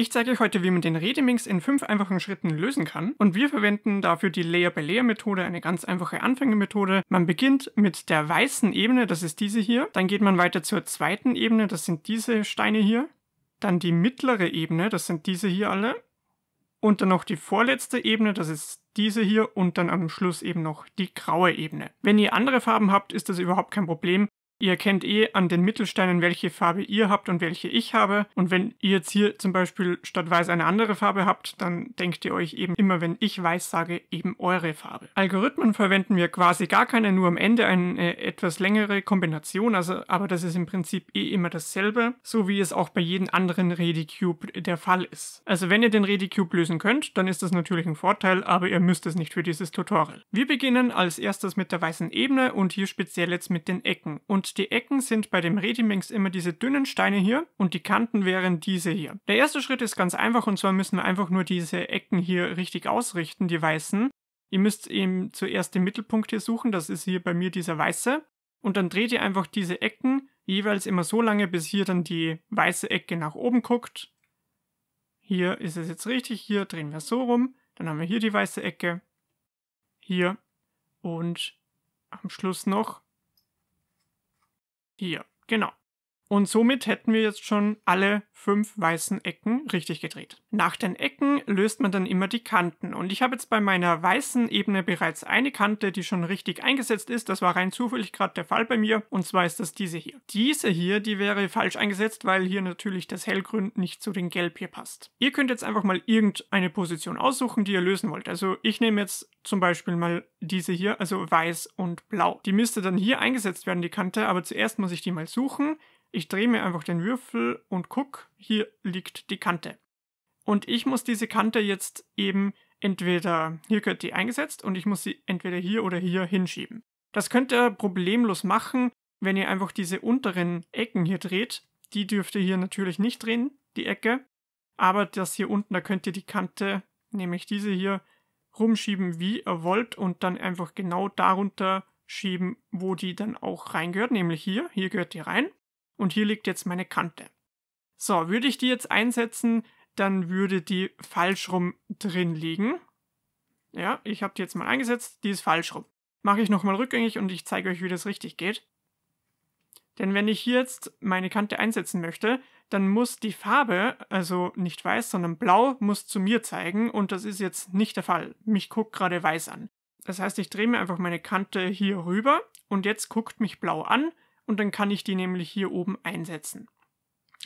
Ich zeige euch heute, wie man den Redemix in fünf einfachen Schritten lösen kann und wir verwenden dafür die Layer-by-Layer-Methode, eine ganz einfache Anfängermethode. Man beginnt mit der weißen Ebene, das ist diese hier, dann geht man weiter zur zweiten Ebene, das sind diese Steine hier, dann die mittlere Ebene, das sind diese hier alle und dann noch die vorletzte Ebene, das ist diese hier und dann am Schluss eben noch die graue Ebene. Wenn ihr andere Farben habt, ist das überhaupt kein Problem. Ihr kennt eh an den Mittelsteinen, welche Farbe ihr habt und welche ich habe. Und wenn ihr jetzt hier zum Beispiel statt weiß eine andere Farbe habt, dann denkt ihr euch eben immer, wenn ich weiß sage, eben eure Farbe. Algorithmen verwenden wir quasi gar keine, nur am Ende eine äh, etwas längere Kombination, also, aber das ist im Prinzip eh immer dasselbe, so wie es auch bei jedem anderen Redicube der Fall ist. Also wenn ihr den Redicube lösen könnt, dann ist das natürlich ein Vorteil, aber ihr müsst es nicht für dieses Tutorial. Wir beginnen als erstes mit der weißen Ebene und hier speziell jetzt mit den Ecken. Und die Ecken sind bei dem ready immer diese dünnen Steine hier und die Kanten wären diese hier. Der erste Schritt ist ganz einfach und zwar müssen wir einfach nur diese Ecken hier richtig ausrichten, die weißen. Ihr müsst eben zuerst den Mittelpunkt hier suchen, das ist hier bei mir dieser weiße. Und dann dreht ihr einfach diese Ecken jeweils immer so lange, bis hier dann die weiße Ecke nach oben guckt. Hier ist es jetzt richtig, hier drehen wir so rum. Dann haben wir hier die weiße Ecke, hier und am Schluss noch ja, genau. Und somit hätten wir jetzt schon alle fünf weißen Ecken richtig gedreht. Nach den Ecken löst man dann immer die Kanten. Und ich habe jetzt bei meiner weißen Ebene bereits eine Kante, die schon richtig eingesetzt ist. Das war rein zufällig gerade der Fall bei mir. Und zwar ist das diese hier. Diese hier, die wäre falsch eingesetzt, weil hier natürlich das Hellgrün nicht zu den Gelb hier passt. Ihr könnt jetzt einfach mal irgendeine Position aussuchen, die ihr lösen wollt. Also ich nehme jetzt zum Beispiel mal diese hier, also weiß und blau. Die müsste dann hier eingesetzt werden, die Kante, aber zuerst muss ich die mal suchen. Ich drehe mir einfach den Würfel und guck, hier liegt die Kante. Und ich muss diese Kante jetzt eben entweder, hier wird die eingesetzt und ich muss sie entweder hier oder hier hinschieben. Das könnt ihr problemlos machen, wenn ihr einfach diese unteren Ecken hier dreht. Die dürft ihr hier natürlich nicht drehen, die Ecke. Aber das hier unten, da könnt ihr die Kante, nämlich diese hier, rumschieben, wie ihr wollt und dann einfach genau darunter schieben, wo die dann auch reingehört, nämlich hier. Hier gehört die rein und hier liegt jetzt meine Kante. So, würde ich die jetzt einsetzen, dann würde die falsch rum drin liegen. Ja, ich habe die jetzt mal eingesetzt, die ist falsch rum. Mache ich nochmal rückgängig und ich zeige euch, wie das richtig geht. Denn wenn ich hier jetzt meine Kante einsetzen möchte, dann muss die Farbe, also nicht weiß, sondern blau, muss zu mir zeigen und das ist jetzt nicht der Fall. Mich guckt gerade weiß an. Das heißt, ich drehe mir einfach meine Kante hier rüber und jetzt guckt mich blau an und dann kann ich die nämlich hier oben einsetzen.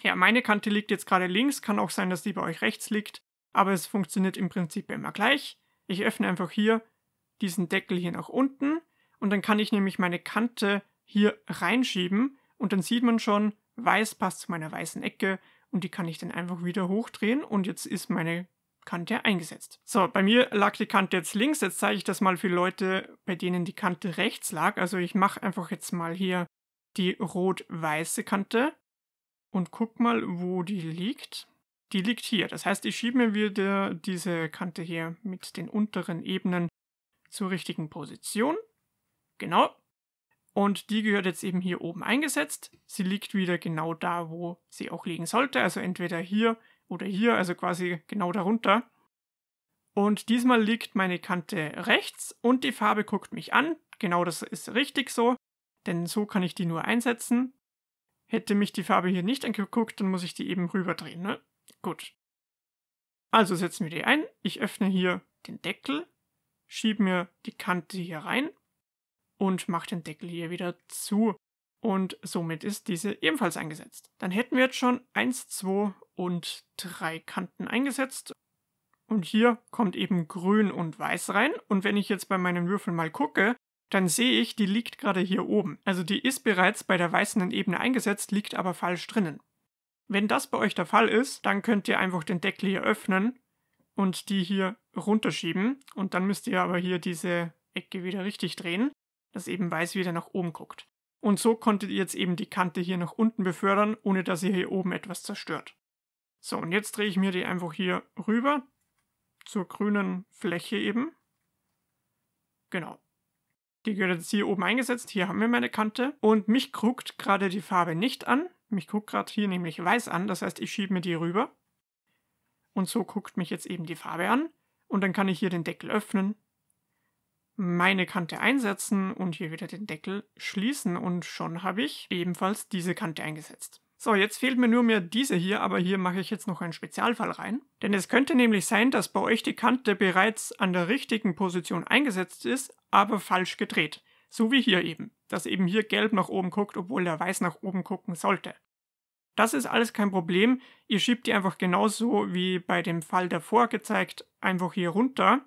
Ja, meine Kante liegt jetzt gerade links, kann auch sein, dass die bei euch rechts liegt, aber es funktioniert im Prinzip immer gleich. Ich öffne einfach hier diesen Deckel hier nach unten und dann kann ich nämlich meine Kante hier reinschieben und dann sieht man schon, weiß passt zu meiner weißen Ecke und die kann ich dann einfach wieder hochdrehen und jetzt ist meine Kante eingesetzt. So, bei mir lag die Kante jetzt links, jetzt zeige ich das mal für Leute, bei denen die Kante rechts lag. Also ich mache einfach jetzt mal hier die rot-weiße Kante und guck mal, wo die liegt. Die liegt hier. Das heißt, ich schiebe mir wieder diese Kante hier mit den unteren Ebenen zur richtigen Position. Genau. Und die gehört jetzt eben hier oben eingesetzt. Sie liegt wieder genau da, wo sie auch liegen sollte. Also entweder hier oder hier, also quasi genau darunter. Und diesmal liegt meine Kante rechts und die Farbe guckt mich an. Genau das ist richtig so denn so kann ich die nur einsetzen. Hätte mich die Farbe hier nicht angeguckt, dann muss ich die eben rüberdrehen, ne? Gut. Also setzen wir die ein. Ich öffne hier den Deckel, schiebe mir die Kante hier rein und mache den Deckel hier wieder zu. Und somit ist diese ebenfalls eingesetzt. Dann hätten wir jetzt schon 1, 2 und 3 Kanten eingesetzt. Und hier kommt eben grün und weiß rein. Und wenn ich jetzt bei meinen Würfeln mal gucke, dann sehe ich, die liegt gerade hier oben. Also die ist bereits bei der weißen Ebene eingesetzt, liegt aber falsch drinnen. Wenn das bei euch der Fall ist, dann könnt ihr einfach den Deckel hier öffnen und die hier runterschieben. Und dann müsst ihr aber hier diese Ecke wieder richtig drehen, dass eben weiß wieder nach oben guckt. Und so konntet ihr jetzt eben die Kante hier nach unten befördern, ohne dass ihr hier oben etwas zerstört. So, und jetzt drehe ich mir die einfach hier rüber zur grünen Fläche eben. Genau. Die gehört jetzt hier oben eingesetzt. Hier haben wir meine Kante. Und mich guckt gerade die Farbe nicht an. Mich guckt gerade hier nämlich weiß an. Das heißt, ich schiebe mir die rüber. Und so guckt mich jetzt eben die Farbe an. Und dann kann ich hier den Deckel öffnen, meine Kante einsetzen und hier wieder den Deckel schließen. Und schon habe ich ebenfalls diese Kante eingesetzt. So, jetzt fehlt mir nur mehr diese hier, aber hier mache ich jetzt noch einen Spezialfall rein. Denn es könnte nämlich sein, dass bei euch die Kante bereits an der richtigen Position eingesetzt ist, aber falsch gedreht. So wie hier eben, dass eben hier gelb nach oben guckt, obwohl der weiß nach oben gucken sollte. Das ist alles kein Problem, ihr schiebt die einfach genauso wie bei dem Fall davor gezeigt, einfach hier runter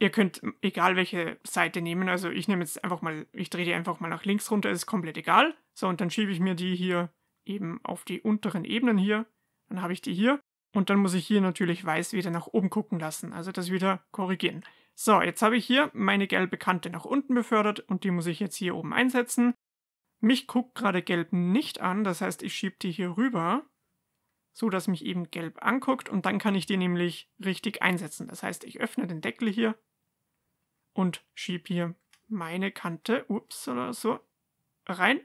Ihr könnt egal welche Seite nehmen. Also ich nehme jetzt einfach mal, ich drehe die einfach mal nach links runter, ist komplett egal. So, und dann schiebe ich mir die hier eben auf die unteren Ebenen hier. Dann habe ich die hier. Und dann muss ich hier natürlich weiß wieder nach oben gucken lassen. Also das wieder korrigieren. So, jetzt habe ich hier meine gelbe Kante nach unten befördert und die muss ich jetzt hier oben einsetzen. Mich guckt gerade gelb nicht an, das heißt, ich schiebe die hier rüber, so dass mich eben gelb anguckt und dann kann ich die nämlich richtig einsetzen. Das heißt, ich öffne den Deckel hier und schiebe hier meine Kante, ups, oder so, rein.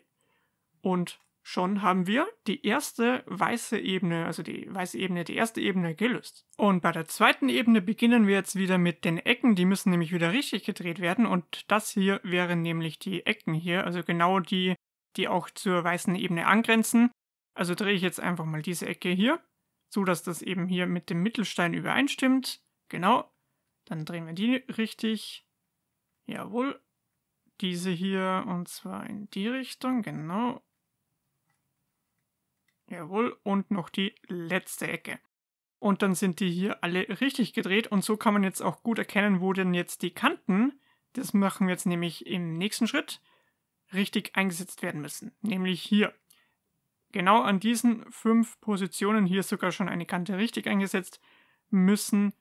Und schon haben wir die erste weiße Ebene, also die weiße Ebene, die erste Ebene gelöst. Und bei der zweiten Ebene beginnen wir jetzt wieder mit den Ecken, die müssen nämlich wieder richtig gedreht werden und das hier wären nämlich die Ecken hier, also genau die, die auch zur weißen Ebene angrenzen. Also drehe ich jetzt einfach mal diese Ecke hier, so dass das eben hier mit dem Mittelstein übereinstimmt. Genau, dann drehen wir die richtig. Jawohl. Diese hier, und zwar in die Richtung, genau. Jawohl, und noch die letzte Ecke. Und dann sind die hier alle richtig gedreht und so kann man jetzt auch gut erkennen, wo denn jetzt die Kanten, das machen wir jetzt nämlich im nächsten Schritt, richtig eingesetzt werden müssen. Nämlich hier. Genau an diesen fünf Positionen, hier ist sogar schon eine Kante richtig eingesetzt, müssen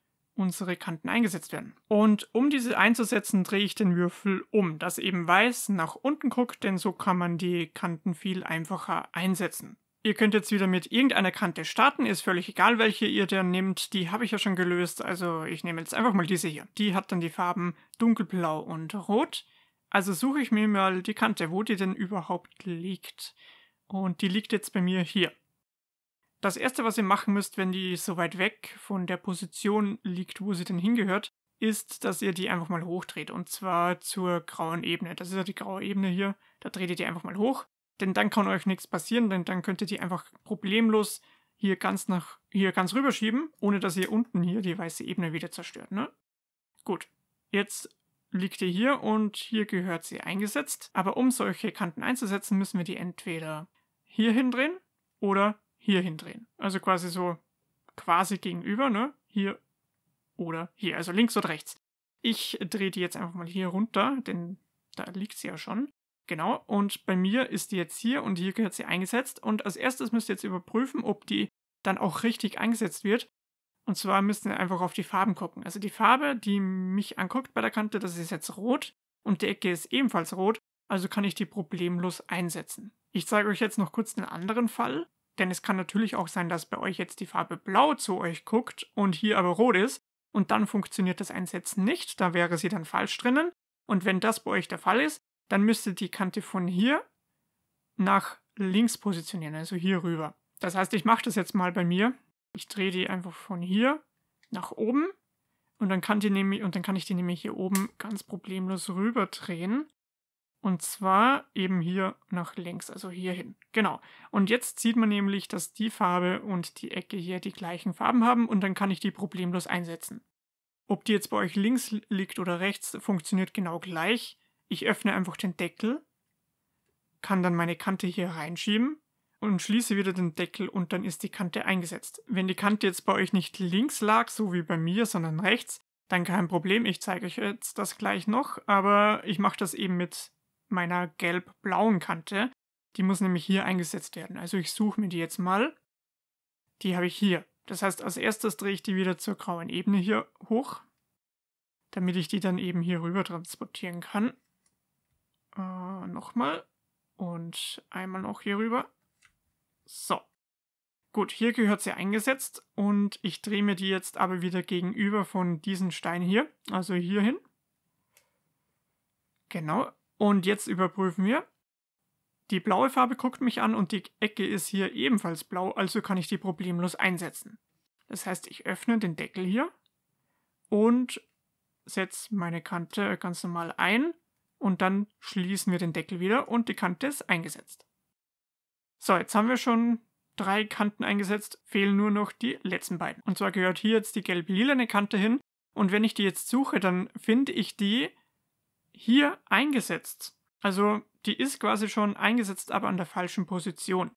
unsere Kanten eingesetzt werden. Und um diese einzusetzen, drehe ich den Würfel um, dass eben weiß nach unten guckt, denn so kann man die Kanten viel einfacher einsetzen. Ihr könnt jetzt wieder mit irgendeiner Kante starten, ist völlig egal, welche ihr denn nehmt. Die habe ich ja schon gelöst, also ich nehme jetzt einfach mal diese hier. Die hat dann die Farben dunkelblau und rot. Also suche ich mir mal die Kante, wo die denn überhaupt liegt. Und die liegt jetzt bei mir hier. Das erste, was ihr machen müsst, wenn die so weit weg von der Position liegt, wo sie denn hingehört, ist, dass ihr die einfach mal hochdreht. Und zwar zur grauen Ebene. Das ist ja die graue Ebene hier. Da dreht ihr die einfach mal hoch. Denn dann kann euch nichts passieren, denn dann könnt ihr die einfach problemlos hier ganz nach, hier ganz rüberschieben, ohne dass ihr unten hier die weiße Ebene wieder zerstört, ne? Gut. Jetzt liegt ihr hier und hier gehört sie eingesetzt. Aber um solche Kanten einzusetzen, müssen wir die entweder hier hindrehen oder hier hindrehen. Also quasi so quasi gegenüber, ne? Hier oder hier, also links oder rechts. Ich drehe die jetzt einfach mal hier runter, denn da liegt sie ja schon. Genau, und bei mir ist die jetzt hier und hier gehört sie eingesetzt. Und als erstes müsst ihr jetzt überprüfen, ob die dann auch richtig eingesetzt wird. Und zwar müsst ihr einfach auf die Farben gucken. Also die Farbe, die mich anguckt bei der Kante, das ist jetzt rot und die Ecke ist ebenfalls rot, also kann ich die problemlos einsetzen. Ich zeige euch jetzt noch kurz den anderen Fall. Denn es kann natürlich auch sein, dass bei euch jetzt die Farbe blau zu euch guckt und hier aber rot ist und dann funktioniert das Einsetzen nicht, da wäre sie dann falsch drinnen. Und wenn das bei euch der Fall ist, dann müsst ihr die Kante von hier nach links positionieren, also hier rüber. Das heißt, ich mache das jetzt mal bei mir. Ich drehe die einfach von hier nach oben und dann kann, die nämlich, und dann kann ich die nämlich hier oben ganz problemlos rüber drehen. Und zwar eben hier nach links, also hier hin. Genau. Und jetzt sieht man nämlich, dass die Farbe und die Ecke hier die gleichen Farben haben und dann kann ich die problemlos einsetzen. Ob die jetzt bei euch links liegt oder rechts, funktioniert genau gleich. Ich öffne einfach den Deckel, kann dann meine Kante hier reinschieben und schließe wieder den Deckel und dann ist die Kante eingesetzt. Wenn die Kante jetzt bei euch nicht links lag, so wie bei mir, sondern rechts, dann kein Problem. Ich zeige euch jetzt das gleich noch, aber ich mache das eben mit meiner gelb-blauen Kante. Die muss nämlich hier eingesetzt werden. Also ich suche mir die jetzt mal. Die habe ich hier. Das heißt, als erstes drehe ich die wieder zur grauen Ebene hier hoch, damit ich die dann eben hier rüber transportieren kann. Äh, nochmal. Und einmal noch hier rüber. So. Gut, hier gehört sie eingesetzt und ich drehe mir die jetzt aber wieder gegenüber von diesem Stein hier, also hier hin. Genau, und jetzt überprüfen wir. Die blaue Farbe guckt mich an und die Ecke ist hier ebenfalls blau, also kann ich die problemlos einsetzen. Das heißt, ich öffne den Deckel hier und setze meine Kante ganz normal ein und dann schließen wir den Deckel wieder und die Kante ist eingesetzt. So, jetzt haben wir schon drei Kanten eingesetzt, fehlen nur noch die letzten beiden. Und zwar gehört hier jetzt die gelb-lilane Kante hin und wenn ich die jetzt suche, dann finde ich die hier eingesetzt. Also die ist quasi schon eingesetzt, aber an der falschen Position.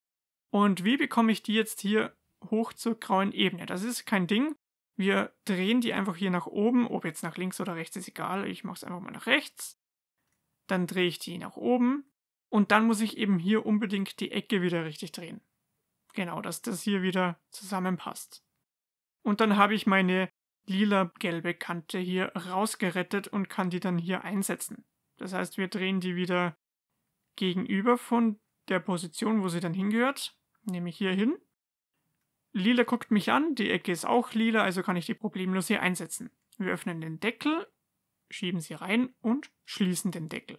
Und wie bekomme ich die jetzt hier hoch zur grauen Ebene? Das ist kein Ding. Wir drehen die einfach hier nach oben, ob jetzt nach links oder rechts ist egal, ich mache es einfach mal nach rechts. Dann drehe ich die nach oben und dann muss ich eben hier unbedingt die Ecke wieder richtig drehen. Genau, dass das hier wieder zusammenpasst. Und dann habe ich meine lila-gelbe Kante hier rausgerettet und kann die dann hier einsetzen. Das heißt, wir drehen die wieder gegenüber von der Position, wo sie dann hingehört, nämlich hier hin. Lila guckt mich an, die Ecke ist auch lila, also kann ich die problemlos hier einsetzen. Wir öffnen den Deckel, schieben sie rein und schließen den Deckel.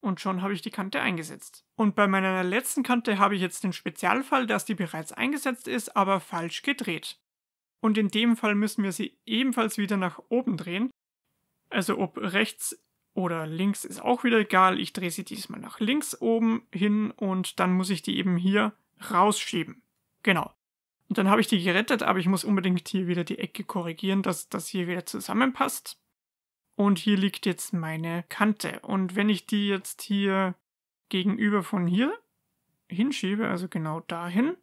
Und schon habe ich die Kante eingesetzt. Und bei meiner letzten Kante habe ich jetzt den Spezialfall, dass die bereits eingesetzt ist, aber falsch gedreht. Und in dem Fall müssen wir sie ebenfalls wieder nach oben drehen. Also ob rechts oder links ist auch wieder egal. Ich drehe sie diesmal nach links oben hin und dann muss ich die eben hier rausschieben. Genau. Und dann habe ich die gerettet, aber ich muss unbedingt hier wieder die Ecke korrigieren, dass das hier wieder zusammenpasst. Und hier liegt jetzt meine Kante. Und wenn ich die jetzt hier gegenüber von hier hinschiebe, also genau dahin,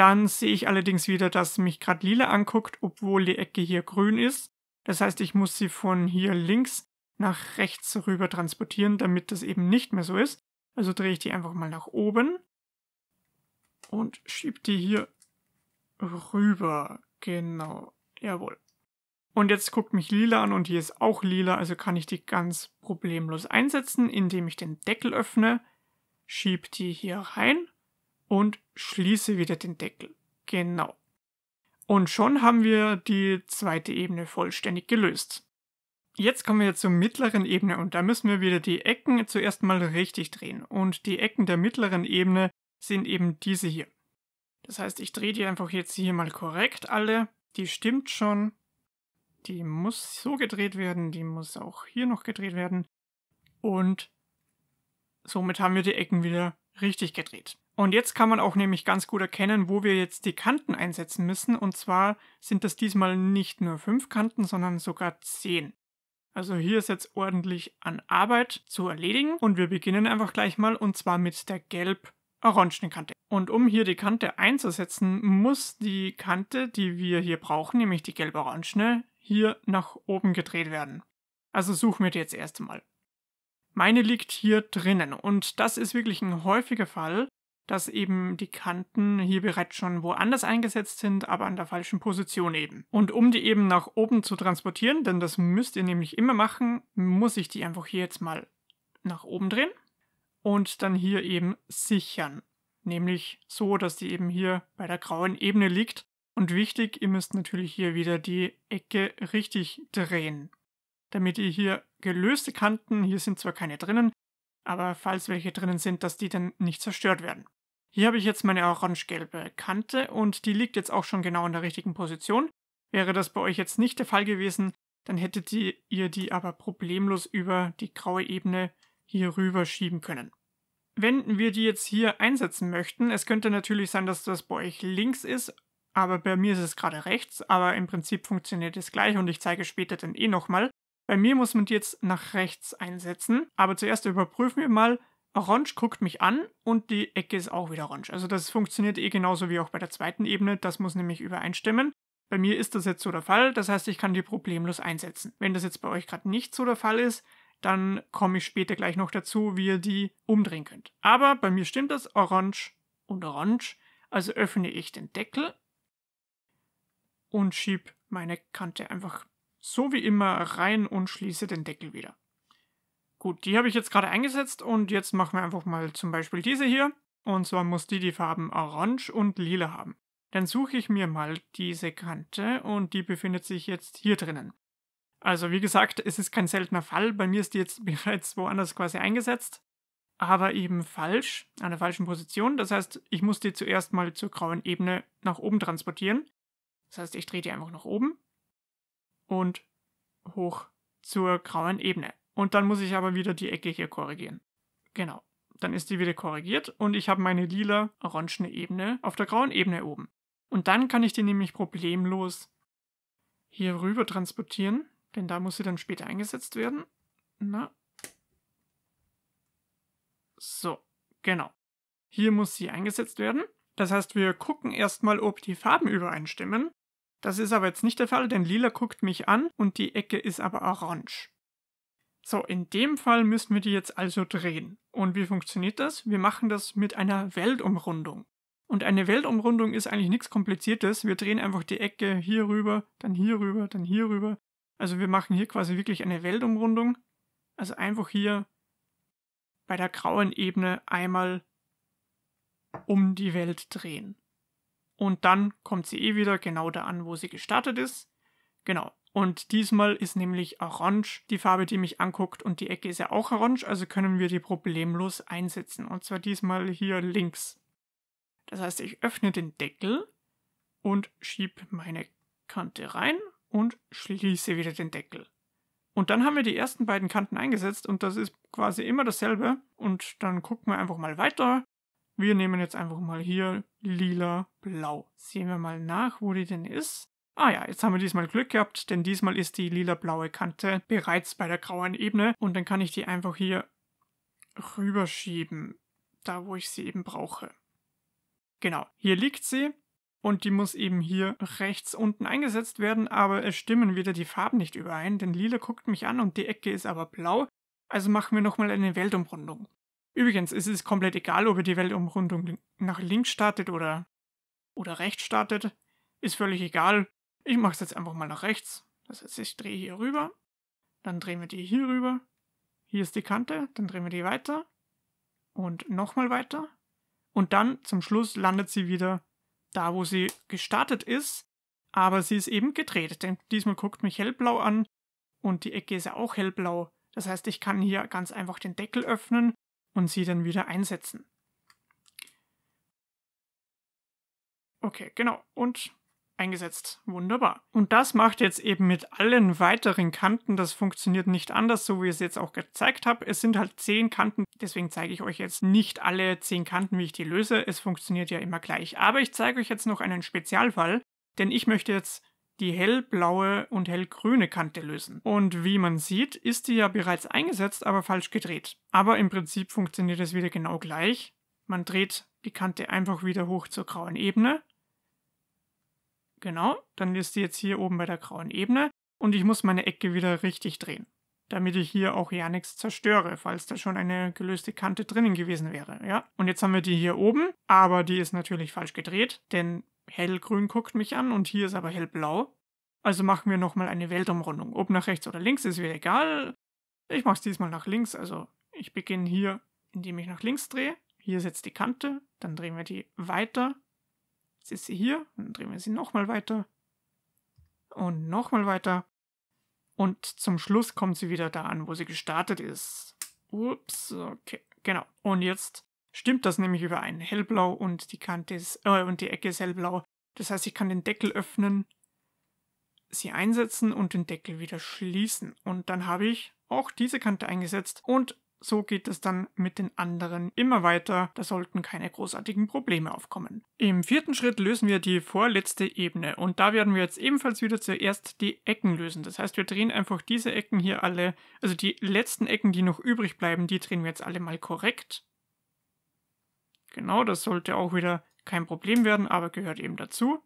dann sehe ich allerdings wieder, dass mich gerade lila anguckt, obwohl die Ecke hier grün ist. Das heißt, ich muss sie von hier links nach rechts rüber transportieren, damit das eben nicht mehr so ist. Also drehe ich die einfach mal nach oben und schiebe die hier rüber. Genau, jawohl. Und jetzt guckt mich lila an und hier ist auch lila, also kann ich die ganz problemlos einsetzen, indem ich den Deckel öffne, schiebe die hier rein und schließe wieder den Deckel. Genau. Und schon haben wir die zweite Ebene vollständig gelöst. Jetzt kommen wir zur mittleren Ebene und da müssen wir wieder die Ecken zuerst mal richtig drehen. Und die Ecken der mittleren Ebene sind eben diese hier. Das heißt, ich drehe die einfach jetzt hier mal korrekt alle. Die stimmt schon. Die muss so gedreht werden, die muss auch hier noch gedreht werden. Und somit haben wir die Ecken wieder richtig gedreht. Und jetzt kann man auch nämlich ganz gut erkennen, wo wir jetzt die Kanten einsetzen müssen. Und zwar sind das diesmal nicht nur fünf Kanten, sondern sogar zehn. Also hier ist jetzt ordentlich an Arbeit zu erledigen. Und wir beginnen einfach gleich mal und zwar mit der gelb orangenen Kante. Und um hier die Kante einzusetzen, muss die Kante, die wir hier brauchen, nämlich die gelb-orangene, hier nach oben gedreht werden. Also suchen wir die jetzt erst einmal. Meine liegt hier drinnen und das ist wirklich ein häufiger Fall, dass eben die Kanten hier bereits schon woanders eingesetzt sind, aber an der falschen Position eben. Und um die eben nach oben zu transportieren, denn das müsst ihr nämlich immer machen, muss ich die einfach hier jetzt mal nach oben drehen und dann hier eben sichern. Nämlich so, dass die eben hier bei der grauen Ebene liegt. Und wichtig, ihr müsst natürlich hier wieder die Ecke richtig drehen, damit ihr hier gelöste Kanten, hier sind zwar keine drinnen, aber falls welche drinnen sind, dass die dann nicht zerstört werden. Hier habe ich jetzt meine orange-gelbe Kante und die liegt jetzt auch schon genau in der richtigen Position. Wäre das bei euch jetzt nicht der Fall gewesen, dann hättet ihr die aber problemlos über die graue Ebene hier rüber schieben können. Wenn wir die jetzt hier einsetzen möchten, es könnte natürlich sein, dass das bei euch links ist, aber bei mir ist es gerade rechts, aber im Prinzip funktioniert es gleich und ich zeige später dann eh nochmal. Bei mir muss man die jetzt nach rechts einsetzen, aber zuerst überprüfen wir mal, Orange guckt mich an und die Ecke ist auch wieder orange. Also das funktioniert eh genauso wie auch bei der zweiten Ebene. Das muss nämlich übereinstimmen. Bei mir ist das jetzt so der Fall. Das heißt, ich kann die problemlos einsetzen. Wenn das jetzt bei euch gerade nicht so der Fall ist, dann komme ich später gleich noch dazu, wie ihr die umdrehen könnt. Aber bei mir stimmt das orange und orange. Also öffne ich den Deckel und schiebe meine Kante einfach so wie immer rein und schließe den Deckel wieder. Gut, die habe ich jetzt gerade eingesetzt und jetzt machen wir einfach mal zum Beispiel diese hier. Und zwar muss die die Farben Orange und Lila haben. Dann suche ich mir mal diese Kante und die befindet sich jetzt hier drinnen. Also wie gesagt, es ist kein seltener Fall, bei mir ist die jetzt bereits woanders quasi eingesetzt, aber eben falsch, an der falschen Position. Das heißt, ich muss die zuerst mal zur grauen Ebene nach oben transportieren. Das heißt, ich drehe die einfach nach oben und hoch zur grauen Ebene. Und dann muss ich aber wieder die Ecke hier korrigieren. Genau. Dann ist die wieder korrigiert und ich habe meine lila-orangene Ebene auf der grauen Ebene oben. Und dann kann ich die nämlich problemlos hier rüber transportieren, denn da muss sie dann später eingesetzt werden. Na. So, genau. Hier muss sie eingesetzt werden. Das heißt, wir gucken erstmal, ob die Farben übereinstimmen. Das ist aber jetzt nicht der Fall, denn lila guckt mich an und die Ecke ist aber orange. So, in dem Fall müssen wir die jetzt also drehen. Und wie funktioniert das? Wir machen das mit einer Weltumrundung. Und eine Weltumrundung ist eigentlich nichts Kompliziertes. Wir drehen einfach die Ecke hier rüber, dann hier rüber, dann hier rüber. Also wir machen hier quasi wirklich eine Weltumrundung. Also einfach hier bei der grauen Ebene einmal um die Welt drehen. Und dann kommt sie eh wieder genau da an, wo sie gestartet ist. Genau. Und diesmal ist nämlich Orange die Farbe, die mich anguckt und die Ecke ist ja auch orange, also können wir die problemlos einsetzen. Und zwar diesmal hier links. Das heißt, ich öffne den Deckel und schiebe meine Kante rein und schließe wieder den Deckel. Und dann haben wir die ersten beiden Kanten eingesetzt und das ist quasi immer dasselbe. Und dann gucken wir einfach mal weiter. Wir nehmen jetzt einfach mal hier lila-blau. Sehen wir mal nach, wo die denn ist. Ah ja, jetzt haben wir diesmal Glück gehabt, denn diesmal ist die lila-blaue Kante bereits bei der grauen Ebene und dann kann ich die einfach hier rüberschieben, da wo ich sie eben brauche. Genau, hier liegt sie und die muss eben hier rechts unten eingesetzt werden, aber es stimmen wieder die Farben nicht überein, denn lila guckt mich an und die Ecke ist aber blau, also machen wir nochmal eine Weltumrundung. Übrigens, es ist komplett egal, ob ihr die Weltumrundung nach links startet oder, oder rechts startet, ist völlig egal, ich mache es jetzt einfach mal nach rechts. Das heißt, ich drehe hier rüber, dann drehen wir die hier rüber. Hier ist die Kante, dann drehen wir die weiter und nochmal weiter. Und dann zum Schluss landet sie wieder da, wo sie gestartet ist, aber sie ist eben gedreht. Denn diesmal guckt mich hellblau an und die Ecke ist ja auch hellblau. Das heißt, ich kann hier ganz einfach den Deckel öffnen und sie dann wieder einsetzen. Okay, genau. Und eingesetzt. Wunderbar. Und das macht jetzt eben mit allen weiteren Kanten. Das funktioniert nicht anders, so wie ich es jetzt auch gezeigt habe. Es sind halt zehn Kanten. Deswegen zeige ich euch jetzt nicht alle zehn Kanten, wie ich die löse. Es funktioniert ja immer gleich. Aber ich zeige euch jetzt noch einen Spezialfall, denn ich möchte jetzt die hellblaue und hellgrüne Kante lösen. Und wie man sieht, ist die ja bereits eingesetzt, aber falsch gedreht. Aber im Prinzip funktioniert es wieder genau gleich. Man dreht die Kante einfach wieder hoch zur grauen Ebene Genau, dann ist sie jetzt hier oben bei der grauen Ebene und ich muss meine Ecke wieder richtig drehen, damit ich hier auch ja nichts zerstöre, falls da schon eine gelöste Kante drinnen gewesen wäre, ja? Und jetzt haben wir die hier oben, aber die ist natürlich falsch gedreht, denn hellgrün guckt mich an und hier ist aber hellblau. Also machen wir nochmal eine Weltumrundung. Ob nach rechts oder links ist mir egal. Ich mache es diesmal nach links, also ich beginne hier, indem ich nach links drehe. Hier ist jetzt die Kante, dann drehen wir die weiter Jetzt ist sie hier, dann drehen wir sie nochmal weiter. Und nochmal weiter. Und zum Schluss kommt sie wieder da an, wo sie gestartet ist. Ups, okay, genau. Und jetzt stimmt das nämlich über überein. Hellblau und die Kante ist, äh, und die Ecke ist hellblau. Das heißt, ich kann den Deckel öffnen, sie einsetzen und den Deckel wieder schließen. Und dann habe ich auch diese Kante eingesetzt und so geht es dann mit den anderen immer weiter, da sollten keine großartigen Probleme aufkommen. Im vierten Schritt lösen wir die vorletzte Ebene und da werden wir jetzt ebenfalls wieder zuerst die Ecken lösen. Das heißt, wir drehen einfach diese Ecken hier alle, also die letzten Ecken, die noch übrig bleiben, die drehen wir jetzt alle mal korrekt. Genau, das sollte auch wieder kein Problem werden, aber gehört eben dazu.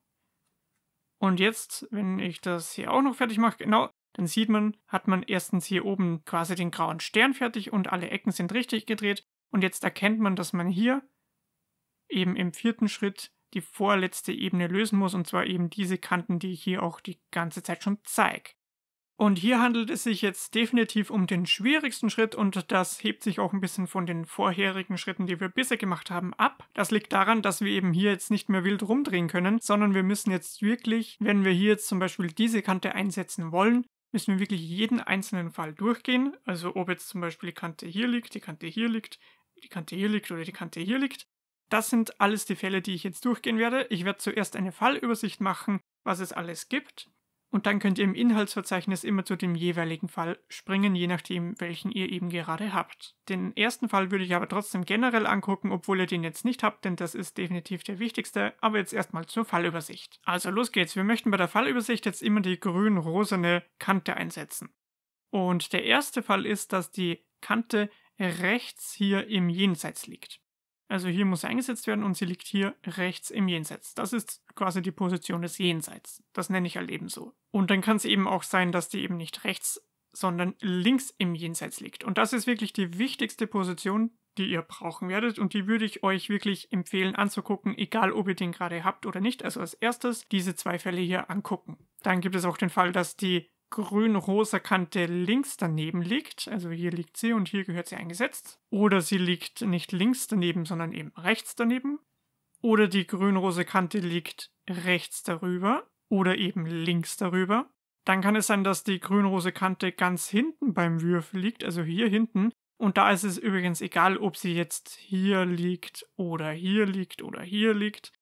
Und jetzt, wenn ich das hier auch noch fertig mache, genau, dann sieht man, hat man erstens hier oben quasi den grauen Stern fertig und alle Ecken sind richtig gedreht. Und jetzt erkennt man, dass man hier eben im vierten Schritt die vorletzte Ebene lösen muss, und zwar eben diese Kanten, die ich hier auch die ganze Zeit schon zeige. Und hier handelt es sich jetzt definitiv um den schwierigsten Schritt und das hebt sich auch ein bisschen von den vorherigen Schritten, die wir bisher gemacht haben, ab. Das liegt daran, dass wir eben hier jetzt nicht mehr wild rumdrehen können, sondern wir müssen jetzt wirklich, wenn wir hier jetzt zum Beispiel diese Kante einsetzen wollen, müssen wir wirklich jeden einzelnen Fall durchgehen. Also ob jetzt zum Beispiel die Kante hier liegt, die Kante hier liegt, die Kante hier liegt oder die Kante hier liegt. Das sind alles die Fälle, die ich jetzt durchgehen werde. Ich werde zuerst eine Fallübersicht machen, was es alles gibt. Und dann könnt ihr im Inhaltsverzeichnis immer zu dem jeweiligen Fall springen, je nachdem, welchen ihr eben gerade habt. Den ersten Fall würde ich aber trotzdem generell angucken, obwohl ihr den jetzt nicht habt, denn das ist definitiv der wichtigste. Aber jetzt erstmal zur Fallübersicht. Also los geht's. Wir möchten bei der Fallübersicht jetzt immer die grün-rosene Kante einsetzen. Und der erste Fall ist, dass die Kante rechts hier im Jenseits liegt. Also hier muss eingesetzt werden und sie liegt hier rechts im Jenseits. Das ist quasi die Position des Jenseits. Das nenne ich halt eben so. Und dann kann es eben auch sein, dass die eben nicht rechts, sondern links im Jenseits liegt. Und das ist wirklich die wichtigste Position, die ihr brauchen werdet und die würde ich euch wirklich empfehlen anzugucken, egal ob ihr den gerade habt oder nicht. Also als erstes diese zwei Fälle hier angucken. Dann gibt es auch den Fall, dass die grün-rosa Kante links daneben liegt, also hier liegt sie und hier gehört sie eingesetzt, oder sie liegt nicht links daneben, sondern eben rechts daneben, oder die grün-rosa Kante liegt rechts darüber oder eben links darüber, dann kann es sein, dass die grün-rosa Kante ganz hinten beim Würfel liegt, also hier hinten, und da ist es übrigens egal, ob sie jetzt hier liegt oder hier liegt oder hier liegt.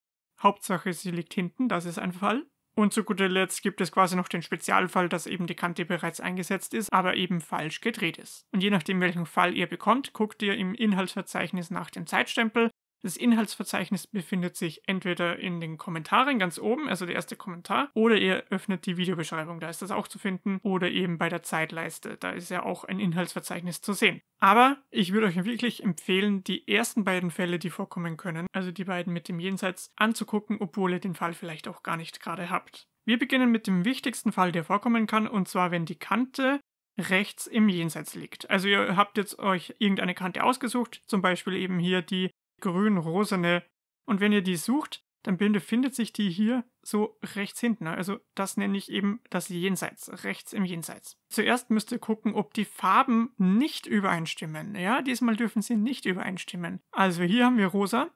Hauptsache, sie liegt hinten, das ist ein Fall. Und zu guter Letzt gibt es quasi noch den Spezialfall, dass eben die Kante bereits eingesetzt ist, aber eben falsch gedreht ist. Und je nachdem, welchen Fall ihr bekommt, guckt ihr im Inhaltsverzeichnis nach dem Zeitstempel das Inhaltsverzeichnis befindet sich entweder in den Kommentaren ganz oben, also der erste Kommentar, oder ihr öffnet die Videobeschreibung, da ist das auch zu finden, oder eben bei der Zeitleiste, da ist ja auch ein Inhaltsverzeichnis zu sehen. Aber ich würde euch wirklich empfehlen, die ersten beiden Fälle, die vorkommen können, also die beiden mit dem Jenseits, anzugucken, obwohl ihr den Fall vielleicht auch gar nicht gerade habt. Wir beginnen mit dem wichtigsten Fall, der vorkommen kann, und zwar wenn die Kante rechts im Jenseits liegt. Also ihr habt jetzt euch irgendeine Kante ausgesucht, zum Beispiel eben hier die grün rosane Und wenn ihr die sucht, dann findet sich die hier so rechts hinten. Also das nenne ich eben das Jenseits, rechts im Jenseits. Zuerst müsst ihr gucken, ob die Farben nicht übereinstimmen. Ja, diesmal dürfen sie nicht übereinstimmen. Also hier haben wir rosa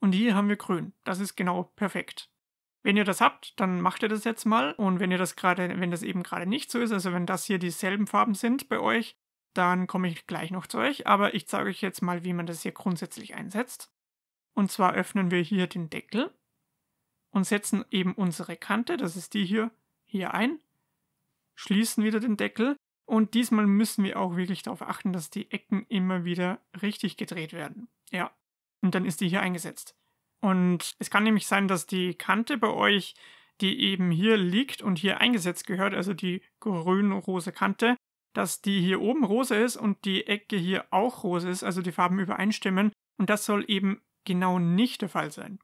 und hier haben wir grün. Das ist genau perfekt. Wenn ihr das habt, dann macht ihr das jetzt mal. Und wenn ihr das gerade, wenn das eben gerade nicht so ist, also wenn das hier dieselben Farben sind bei euch, dann komme ich gleich noch zu euch, aber ich zeige euch jetzt mal, wie man das hier grundsätzlich einsetzt. Und zwar öffnen wir hier den Deckel und setzen eben unsere Kante, das ist die hier, hier ein, schließen wieder den Deckel und diesmal müssen wir auch wirklich darauf achten, dass die Ecken immer wieder richtig gedreht werden. Ja, und dann ist die hier eingesetzt. Und es kann nämlich sein, dass die Kante bei euch, die eben hier liegt und hier eingesetzt gehört, also die grün rose Kante, dass die hier oben rosa ist und die Ecke hier auch rosa ist, also die Farben übereinstimmen. Und das soll eben genau nicht der Fall sein.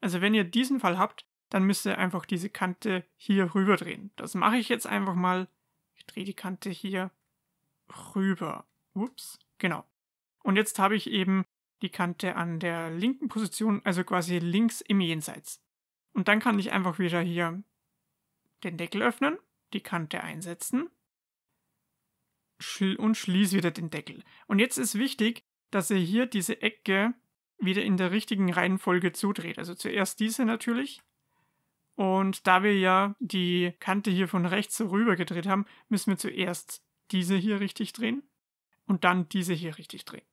Also wenn ihr diesen Fall habt, dann müsst ihr einfach diese Kante hier rüber drehen. Das mache ich jetzt einfach mal. Ich drehe die Kante hier rüber. Ups, genau. Und jetzt habe ich eben die Kante an der linken Position, also quasi links im Jenseits. Und dann kann ich einfach wieder hier den Deckel öffnen, die Kante einsetzen und schließe wieder den Deckel. Und jetzt ist wichtig, dass ihr hier diese Ecke wieder in der richtigen Reihenfolge zudreht. Also zuerst diese natürlich. Und da wir ja die Kante hier von rechts rüber gedreht haben, müssen wir zuerst diese hier richtig drehen und dann diese hier richtig drehen.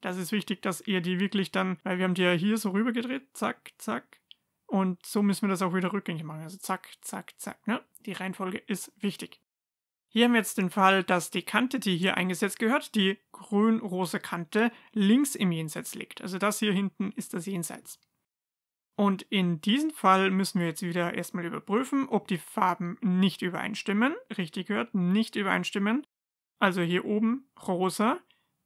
Das ist wichtig, dass ihr die wirklich dann, weil wir haben die ja hier so rüber gedreht, zack, zack. Und so müssen wir das auch wieder rückgängig machen. Also zack, zack, zack. Ne? Die Reihenfolge ist wichtig. Hier haben wir jetzt den Fall, dass die Kante, die hier eingesetzt gehört, die grün-rosa Kante, links im Jenseits liegt. Also das hier hinten ist das Jenseits. Und in diesem Fall müssen wir jetzt wieder erstmal überprüfen, ob die Farben nicht übereinstimmen. Richtig gehört, nicht übereinstimmen. Also hier oben rosa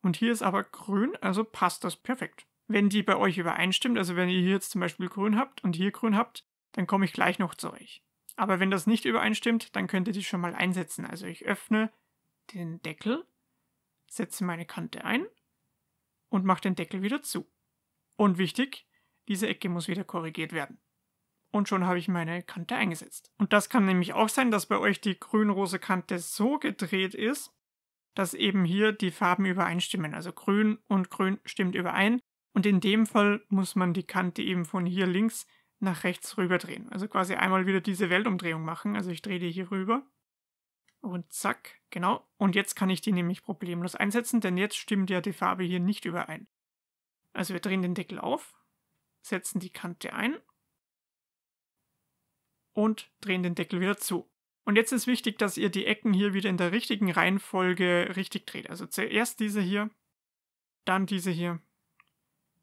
und hier ist aber grün, also passt das perfekt. Wenn die bei euch übereinstimmt, also wenn ihr hier jetzt zum Beispiel grün habt und hier grün habt, dann komme ich gleich noch zu euch. Aber wenn das nicht übereinstimmt, dann könnt ihr die schon mal einsetzen. Also ich öffne den Deckel, setze meine Kante ein und mache den Deckel wieder zu. Und wichtig, diese Ecke muss wieder korrigiert werden. Und schon habe ich meine Kante eingesetzt. Und das kann nämlich auch sein, dass bei euch die grün rose Kante so gedreht ist, dass eben hier die Farben übereinstimmen. Also grün und grün stimmt überein. Und in dem Fall muss man die Kante eben von hier links nach rechts rüber drehen. Also quasi einmal wieder diese Weltumdrehung machen. Also ich drehe die hier rüber. Und zack, genau. Und jetzt kann ich die nämlich problemlos einsetzen, denn jetzt stimmt ja die Farbe hier nicht überein. Also wir drehen den Deckel auf, setzen die Kante ein und drehen den Deckel wieder zu. Und jetzt ist wichtig, dass ihr die Ecken hier wieder in der richtigen Reihenfolge richtig dreht. Also zuerst diese hier, dann diese hier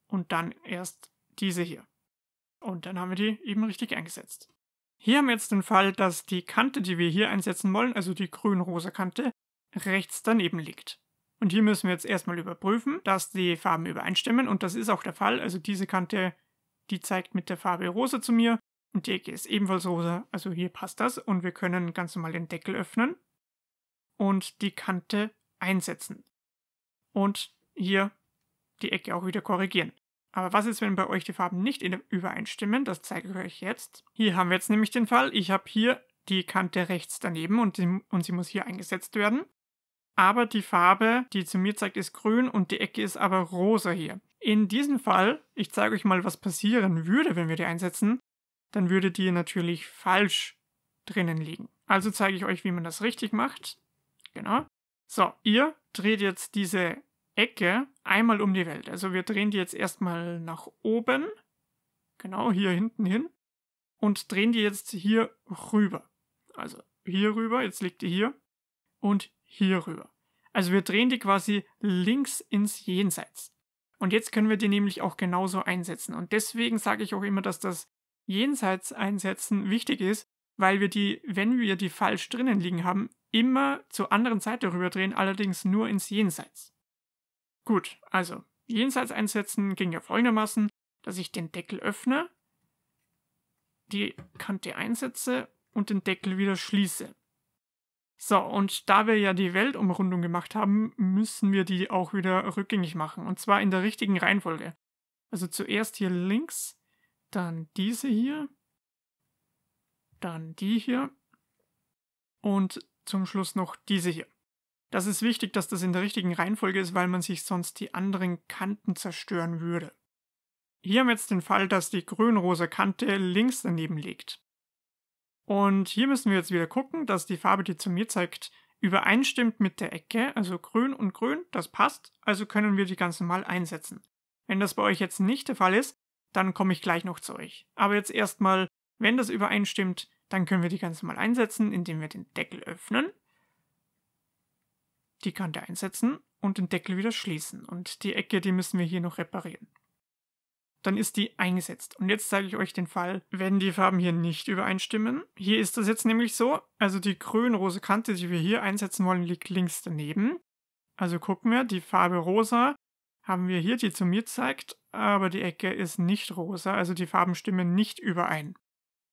und dann erst diese hier. Und dann haben wir die eben richtig eingesetzt. Hier haben wir jetzt den Fall, dass die Kante, die wir hier einsetzen wollen, also die grün-rosa Kante, rechts daneben liegt. Und hier müssen wir jetzt erstmal überprüfen, dass die Farben übereinstimmen und das ist auch der Fall. Also diese Kante, die zeigt mit der Farbe rosa zu mir und die Ecke ist ebenfalls rosa, also hier passt das und wir können ganz normal den Deckel öffnen und die Kante einsetzen. Und hier die Ecke auch wieder korrigieren. Aber was ist, wenn bei euch die Farben nicht übereinstimmen? Das zeige ich euch jetzt. Hier haben wir jetzt nämlich den Fall. Ich habe hier die Kante rechts daneben und, die, und sie muss hier eingesetzt werden. Aber die Farbe, die zu mir zeigt, ist grün und die Ecke ist aber rosa hier. In diesem Fall, ich zeige euch mal, was passieren würde, wenn wir die einsetzen, dann würde die natürlich falsch drinnen liegen. Also zeige ich euch, wie man das richtig macht. Genau. So, ihr dreht jetzt diese Ecke einmal um die Welt. Also wir drehen die jetzt erstmal nach oben, genau hier hinten hin, und drehen die jetzt hier rüber. Also hier rüber, jetzt liegt die hier, und hier rüber. Also wir drehen die quasi links ins Jenseits. Und jetzt können wir die nämlich auch genauso einsetzen. Und deswegen sage ich auch immer, dass das Jenseits einsetzen wichtig ist, weil wir die, wenn wir die falsch drinnen liegen haben, immer zur anderen Seite rüberdrehen, allerdings nur ins Jenseits. Gut, also Jenseits einsetzen ging ja folgendermaßen, dass ich den Deckel öffne, die Kante einsetze und den Deckel wieder schließe. So, und da wir ja die Weltumrundung gemacht haben, müssen wir die auch wieder rückgängig machen. Und zwar in der richtigen Reihenfolge. Also zuerst hier links, dann diese hier, dann die hier und zum Schluss noch diese hier. Das ist wichtig, dass das in der richtigen Reihenfolge ist, weil man sich sonst die anderen Kanten zerstören würde. Hier haben wir jetzt den Fall, dass die grün-rosa Kante links daneben liegt. Und hier müssen wir jetzt wieder gucken, dass die Farbe, die zu mir zeigt, übereinstimmt mit der Ecke, also grün und grün, das passt, also können wir die ganz normal einsetzen. Wenn das bei euch jetzt nicht der Fall ist, dann komme ich gleich noch zu euch. Aber jetzt erstmal, wenn das übereinstimmt, dann können wir die ganz normal einsetzen, indem wir den Deckel öffnen die kann einsetzen und den Deckel wieder schließen. Und die Ecke, die müssen wir hier noch reparieren. Dann ist die eingesetzt. Und jetzt zeige ich euch den Fall, wenn die Farben hier nicht übereinstimmen. Hier ist das jetzt nämlich so, also die grün rose Kante, die wir hier einsetzen wollen, liegt links daneben. Also gucken wir, die Farbe rosa haben wir hier, die zu mir zeigt, aber die Ecke ist nicht rosa, also die Farben stimmen nicht überein.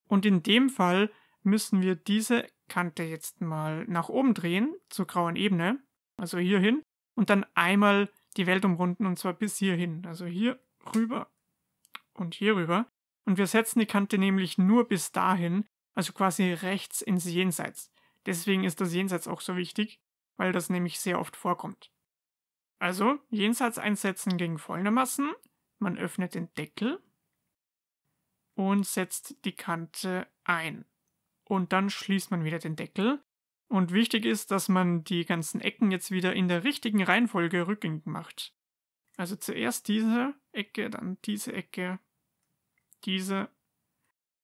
Und in dem Fall müssen wir diese Kante jetzt mal nach oben drehen, zur grauen Ebene also hierhin, und dann einmal die Welt umrunden und zwar bis hierhin, also hier rüber und hier rüber. Und wir setzen die Kante nämlich nur bis dahin, also quasi rechts ins Jenseits. Deswegen ist das Jenseits auch so wichtig, weil das nämlich sehr oft vorkommt. Also, Jenseits einsetzen gegen folgende Man öffnet den Deckel und setzt die Kante ein. Und dann schließt man wieder den Deckel und wichtig ist, dass man die ganzen Ecken jetzt wieder in der richtigen Reihenfolge rückgängig macht. Also zuerst diese Ecke, dann diese Ecke, diese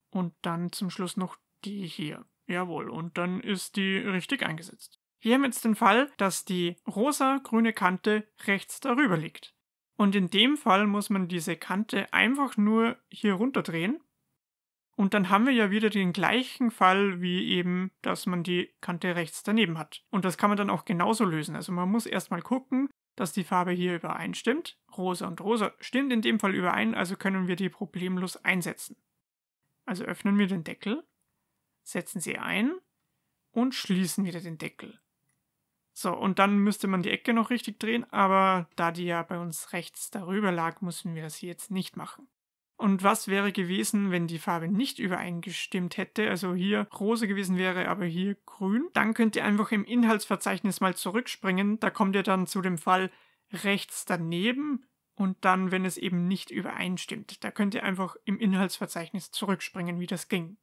und dann zum Schluss noch die hier. Jawohl, und dann ist die richtig eingesetzt. Hier haben wir jetzt den Fall, dass die rosa-grüne Kante rechts darüber liegt. Und in dem Fall muss man diese Kante einfach nur hier runterdrehen und dann haben wir ja wieder den gleichen Fall wie eben, dass man die Kante rechts daneben hat. Und das kann man dann auch genauso lösen. Also man muss erstmal gucken, dass die Farbe hier übereinstimmt. Rosa und rosa stimmt in dem Fall überein, also können wir die problemlos einsetzen. Also öffnen wir den Deckel, setzen sie ein und schließen wieder den Deckel. So, und dann müsste man die Ecke noch richtig drehen, aber da die ja bei uns rechts darüber lag, müssen wir das hier jetzt nicht machen. Und was wäre gewesen, wenn die Farbe nicht übereingestimmt hätte, also hier rosa gewesen wäre, aber hier grün? Dann könnt ihr einfach im Inhaltsverzeichnis mal zurückspringen. Da kommt ihr dann zu dem Fall rechts daneben und dann, wenn es eben nicht übereinstimmt. Da könnt ihr einfach im Inhaltsverzeichnis zurückspringen, wie das ging.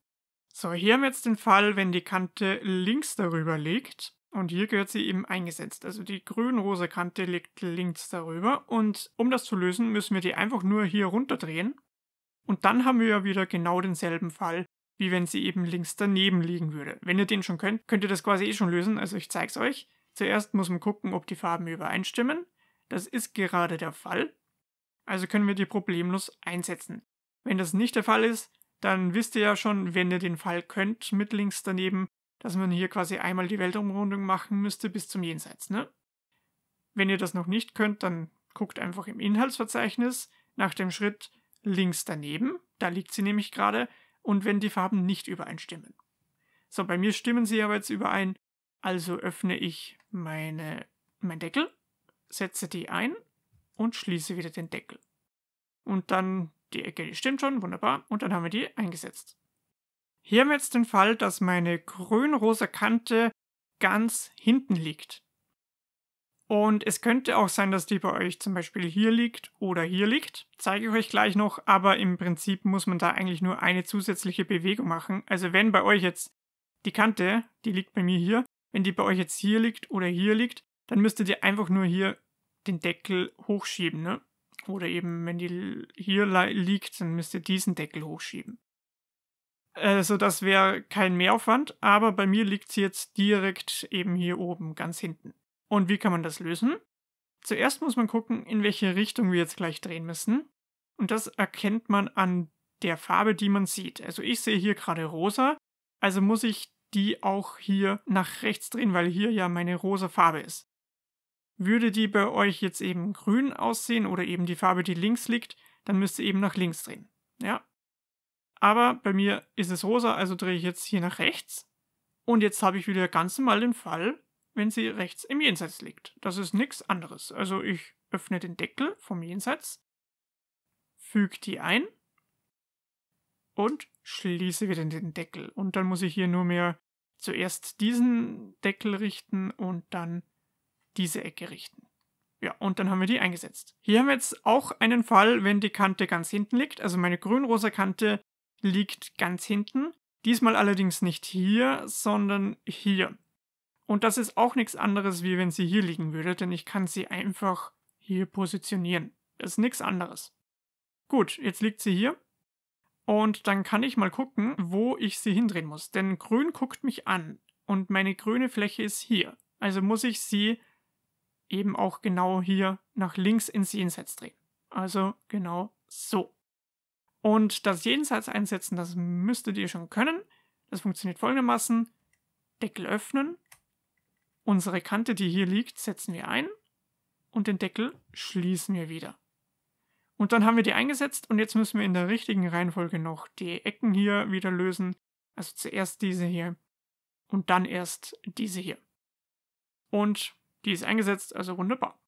So, hier haben wir jetzt den Fall, wenn die Kante links darüber liegt. Und hier gehört sie eben eingesetzt. Also die grün-rosa Kante liegt links darüber. Und um das zu lösen, müssen wir die einfach nur hier runterdrehen. Und dann haben wir ja wieder genau denselben Fall, wie wenn sie eben links daneben liegen würde. Wenn ihr den schon könnt, könnt ihr das quasi eh schon lösen, also ich zeig's euch. Zuerst muss man gucken, ob die Farben übereinstimmen. Das ist gerade der Fall. Also können wir die problemlos einsetzen. Wenn das nicht der Fall ist, dann wisst ihr ja schon, wenn ihr den Fall könnt mit links daneben, dass man hier quasi einmal die Weltumrundung machen müsste bis zum Jenseits. Ne? Wenn ihr das noch nicht könnt, dann guckt einfach im Inhaltsverzeichnis nach dem Schritt links daneben, da liegt sie nämlich gerade, und wenn die Farben nicht übereinstimmen. So, bei mir stimmen sie aber jetzt überein, also öffne ich meine, mein Deckel, setze die ein und schließe wieder den Deckel. Und dann, die Ecke die stimmt schon, wunderbar, und dann haben wir die eingesetzt. Hier haben wir jetzt den Fall, dass meine grün-rosa Kante ganz hinten liegt. Und es könnte auch sein, dass die bei euch zum Beispiel hier liegt oder hier liegt. Zeige ich euch gleich noch, aber im Prinzip muss man da eigentlich nur eine zusätzliche Bewegung machen. Also wenn bei euch jetzt die Kante, die liegt bei mir hier, wenn die bei euch jetzt hier liegt oder hier liegt, dann müsstet ihr einfach nur hier den Deckel hochschieben, ne? Oder eben, wenn die hier liegt, dann müsst ihr diesen Deckel hochschieben. Also das wäre kein Mehraufwand, aber bei mir liegt sie jetzt direkt eben hier oben, ganz hinten. Und wie kann man das lösen? Zuerst muss man gucken, in welche Richtung wir jetzt gleich drehen müssen. Und das erkennt man an der Farbe, die man sieht. Also ich sehe hier gerade rosa, also muss ich die auch hier nach rechts drehen, weil hier ja meine rosa Farbe ist. Würde die bei euch jetzt eben grün aussehen oder eben die Farbe, die links liegt, dann müsst ihr eben nach links drehen. Ja. Aber bei mir ist es rosa, also drehe ich jetzt hier nach rechts. Und jetzt habe ich wieder ganz normal den Fall, wenn sie rechts im Jenseits liegt. Das ist nichts anderes. Also ich öffne den Deckel vom Jenseits, füge die ein und schließe wieder den Deckel. Und dann muss ich hier nur mehr zuerst diesen Deckel richten und dann diese Ecke richten. Ja, und dann haben wir die eingesetzt. Hier haben wir jetzt auch einen Fall, wenn die Kante ganz hinten liegt. Also meine grün-rosa Kante liegt ganz hinten. Diesmal allerdings nicht hier, sondern hier. Und das ist auch nichts anderes, wie wenn sie hier liegen würde, denn ich kann sie einfach hier positionieren. Das ist nichts anderes. Gut, jetzt liegt sie hier. Und dann kann ich mal gucken, wo ich sie hindrehen muss. Denn grün guckt mich an und meine grüne Fläche ist hier. Also muss ich sie eben auch genau hier nach links ins Jenseits drehen. Also genau so. Und das Jenseits einsetzen, das müsstet ihr schon können. Das funktioniert folgendermaßen. Deckel öffnen, Unsere Kante, die hier liegt, setzen wir ein und den Deckel schließen wir wieder. Und dann haben wir die eingesetzt und jetzt müssen wir in der richtigen Reihenfolge noch die Ecken hier wieder lösen. Also zuerst diese hier und dann erst diese hier. Und die ist eingesetzt, also wunderbar.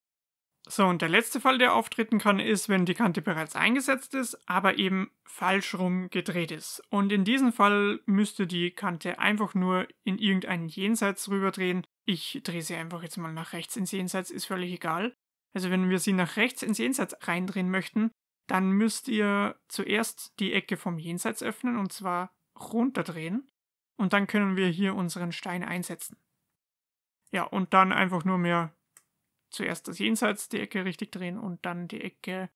So, und der letzte Fall, der auftreten kann, ist, wenn die Kante bereits eingesetzt ist, aber eben falsch rum gedreht ist. Und in diesem Fall müsste die Kante einfach nur in irgendeinen Jenseits rüberdrehen. Ich drehe sie einfach jetzt mal nach rechts ins Jenseits, ist völlig egal. Also wenn wir sie nach rechts ins Jenseits reindrehen möchten, dann müsst ihr zuerst die Ecke vom Jenseits öffnen und zwar runterdrehen. Und dann können wir hier unseren Stein einsetzen. Ja, und dann einfach nur mehr zuerst das Jenseits, die Ecke richtig drehen und dann die Ecke,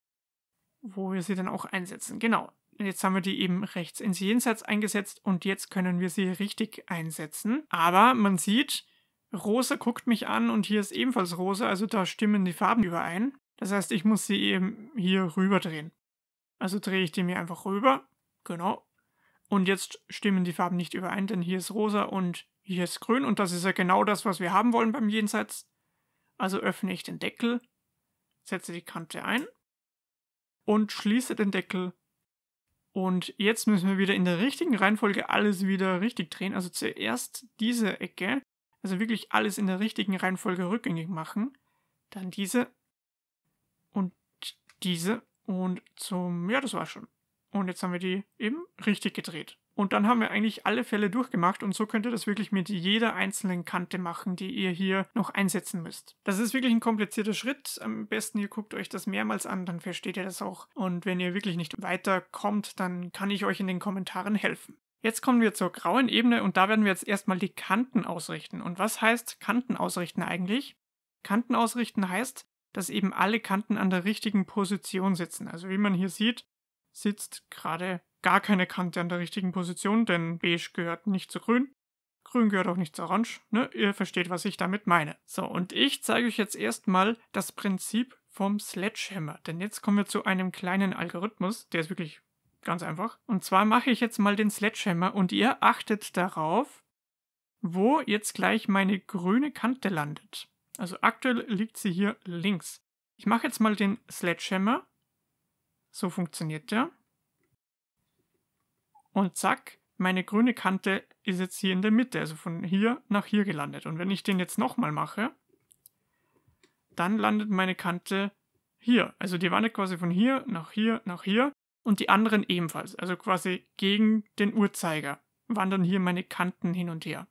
wo wir sie dann auch einsetzen. Genau. Jetzt haben wir die eben rechts ins Jenseits eingesetzt und jetzt können wir sie richtig einsetzen. Aber man sieht, Rosa guckt mich an und hier ist ebenfalls Rosa, also da stimmen die Farben überein. Das heißt, ich muss sie eben hier rüber drehen. Also drehe ich die mir einfach rüber. Genau. Und jetzt stimmen die Farben nicht überein, denn hier ist rosa und hier ist grün. Und das ist ja genau das, was wir haben wollen beim Jenseits. Also öffne ich den Deckel, setze die Kante ein und schließe den Deckel. Und jetzt müssen wir wieder in der richtigen Reihenfolge alles wieder richtig drehen. Also zuerst diese Ecke, also wirklich alles in der richtigen Reihenfolge rückgängig machen. Dann diese und diese und zum, ja, das war schon. Und jetzt haben wir die eben richtig gedreht. Und dann haben wir eigentlich alle Fälle durchgemacht und so könnt ihr das wirklich mit jeder einzelnen Kante machen, die ihr hier noch einsetzen müsst. Das ist wirklich ein komplizierter Schritt. Am besten ihr guckt euch das mehrmals an, dann versteht ihr das auch. Und wenn ihr wirklich nicht weiterkommt, dann kann ich euch in den Kommentaren helfen. Jetzt kommen wir zur grauen Ebene und da werden wir jetzt erstmal die Kanten ausrichten. Und was heißt Kanten ausrichten eigentlich? Kanten ausrichten heißt, dass eben alle Kanten an der richtigen Position sitzen. Also wie man hier sieht, sitzt gerade gar keine Kante an der richtigen Position, denn beige gehört nicht zu grün. Grün gehört auch nicht zu orange, ne? Ihr versteht, was ich damit meine. So, und ich zeige euch jetzt erstmal das Prinzip vom Sledgehammer, denn jetzt kommen wir zu einem kleinen Algorithmus, der ist wirklich ganz einfach. Und zwar mache ich jetzt mal den Sledgehammer und ihr achtet darauf, wo jetzt gleich meine grüne Kante landet. Also aktuell liegt sie hier links. Ich mache jetzt mal den Sledgehammer so funktioniert der. Und zack, meine grüne Kante ist jetzt hier in der Mitte, also von hier nach hier gelandet. Und wenn ich den jetzt nochmal mache, dann landet meine Kante hier. Also die wandert quasi von hier nach hier nach hier und die anderen ebenfalls. Also quasi gegen den Uhrzeiger wandern hier meine Kanten hin und her.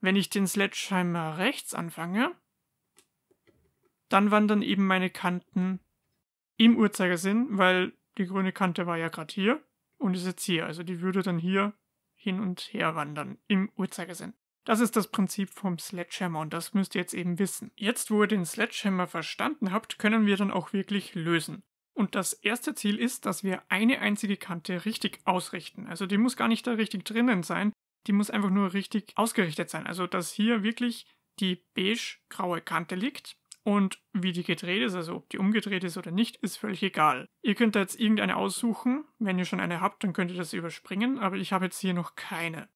Wenn ich den Sledgeheimer rechts anfange, dann wandern eben meine Kanten im Uhrzeigersinn, weil die grüne Kante war ja gerade hier und ist jetzt hier. Also die würde dann hier hin und her wandern im Uhrzeigersinn. Das ist das Prinzip vom Sledgehammer und das müsst ihr jetzt eben wissen. Jetzt, wo ihr den Sledgehammer verstanden habt, können wir dann auch wirklich lösen. Und das erste Ziel ist, dass wir eine einzige Kante richtig ausrichten. Also die muss gar nicht da richtig drinnen sein, die muss einfach nur richtig ausgerichtet sein. Also dass hier wirklich die beige-graue Kante liegt und wie die gedreht ist, also ob die umgedreht ist oder nicht, ist völlig egal. Ihr könnt da jetzt irgendeine aussuchen. Wenn ihr schon eine habt, dann könnt ihr das überspringen, aber ich habe jetzt hier noch keine.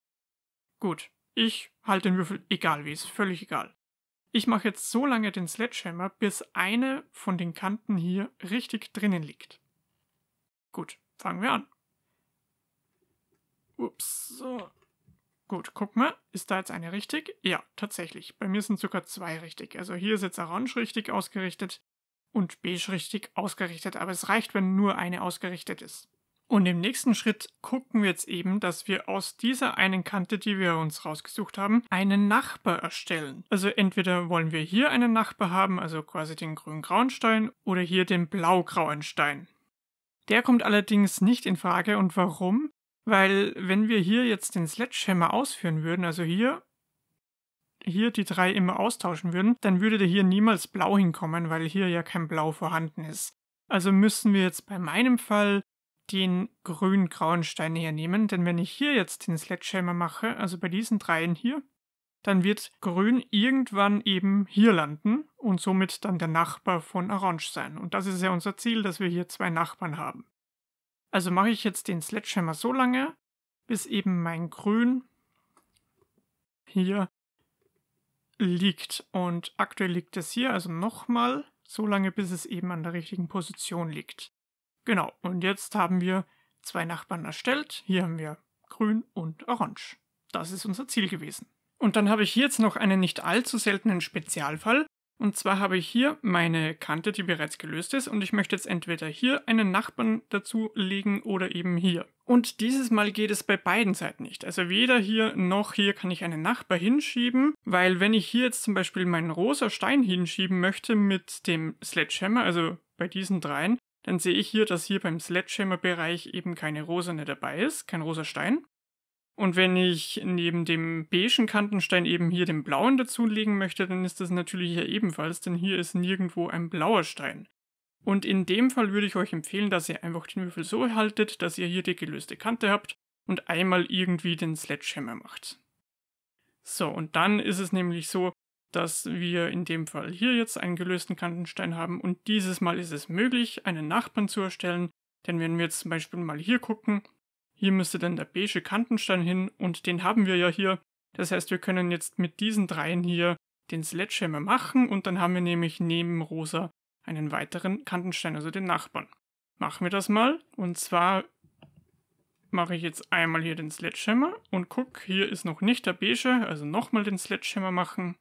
Gut, ich halte den Würfel egal wie, ist völlig egal. Ich mache jetzt so lange den Sledgehammer, bis eine von den Kanten hier richtig drinnen liegt. Gut, fangen wir an. Ups, so. Gut, guck mal, ist da jetzt eine richtig? Ja, tatsächlich. Bei mir sind sogar zwei richtig. Also hier ist jetzt orange richtig ausgerichtet und beige richtig ausgerichtet, aber es reicht, wenn nur eine ausgerichtet ist. Und im nächsten Schritt gucken wir jetzt eben, dass wir aus dieser einen Kante, die wir uns rausgesucht haben, einen Nachbar erstellen. Also entweder wollen wir hier einen Nachbar haben, also quasi den grün-grauen Stein, oder hier den blau-grauen Stein. Der kommt allerdings nicht in Frage und warum? Weil wenn wir hier jetzt den Sledgehammer ausführen würden, also hier, hier die drei immer austauschen würden, dann würde der hier niemals blau hinkommen, weil hier ja kein Blau vorhanden ist. Also müssen wir jetzt bei meinem Fall den grün-grauen Stein hernehmen, denn wenn ich hier jetzt den Sledgehammer mache, also bei diesen dreien hier, dann wird grün irgendwann eben hier landen und somit dann der Nachbar von orange sein. Und das ist ja unser Ziel, dass wir hier zwei Nachbarn haben. Also mache ich jetzt den Sledgehammer so lange, bis eben mein Grün hier liegt. Und aktuell liegt es hier, also nochmal so lange, bis es eben an der richtigen Position liegt. Genau, und jetzt haben wir zwei Nachbarn erstellt. Hier haben wir grün und orange. Das ist unser Ziel gewesen. Und dann habe ich hier jetzt noch einen nicht allzu seltenen Spezialfall, und zwar habe ich hier meine Kante, die bereits gelöst ist und ich möchte jetzt entweder hier einen Nachbarn dazu legen oder eben hier. Und dieses Mal geht es bei beiden Seiten nicht. Also weder hier noch hier kann ich einen Nachbar hinschieben, weil wenn ich hier jetzt zum Beispiel meinen rosa Stein hinschieben möchte mit dem Sledgehammer, also bei diesen dreien, dann sehe ich hier, dass hier beim Sledgehammer-Bereich eben keine rosane dabei ist, kein rosa Stein. Und wenn ich neben dem beigen Kantenstein eben hier den blauen dazulegen möchte, dann ist das natürlich hier ebenfalls, denn hier ist nirgendwo ein blauer Stein. Und in dem Fall würde ich euch empfehlen, dass ihr einfach den Würfel so haltet, dass ihr hier die gelöste Kante habt und einmal irgendwie den Sledgehammer macht. So, und dann ist es nämlich so, dass wir in dem Fall hier jetzt einen gelösten Kantenstein haben und dieses Mal ist es möglich, einen Nachbarn zu erstellen, denn wenn wir jetzt zum Beispiel mal hier gucken, hier müsste dann der beige Kantenstein hin und den haben wir ja hier. Das heißt, wir können jetzt mit diesen dreien hier den Sledgehammer machen und dann haben wir nämlich neben rosa einen weiteren Kantenstein, also den Nachbarn. Machen wir das mal und zwar mache ich jetzt einmal hier den Sledgehammer und guck, hier ist noch nicht der beige, also nochmal den Sledgehammer machen.